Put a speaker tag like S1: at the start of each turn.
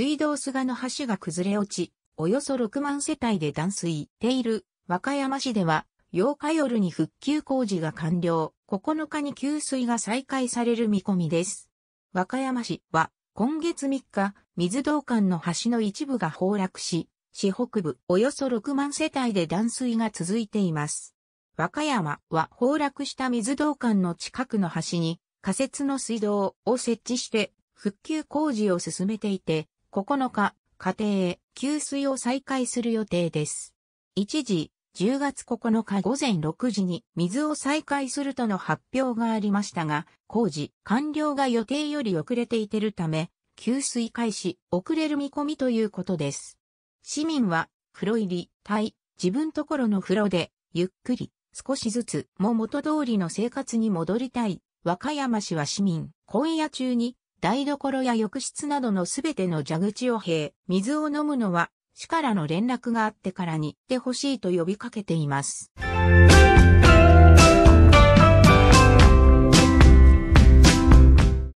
S1: 水道菅の橋が崩れ落ち、およそ6万世帯で断水ている和歌山市では、8日夜に復旧工事が完了、9日に給水が再開される見込みです。和歌山市は、今月3日、水道管の橋の一部が崩落し、市北部およそ6万世帯で断水が続いています。和歌山は崩落した水道管の近くの橋に仮設の水道を設置して復旧工事を進めていて、9日、家庭へ給水を再開する予定です。一時、10月9日午前6時に水を再開するとの発表がありましたが、工事完了が予定より遅れていてるため、給水開始遅れる見込みということです。市民は風呂入り、対、自分ところの風呂で、ゆっくり、少しずつも元通りの生活に戻りたい。和歌山市は市民、今夜中に台所や浴室などのすべての蛇口を閉、水を飲むのは、市からの連絡があってからに行ってほしいと呼びかけています。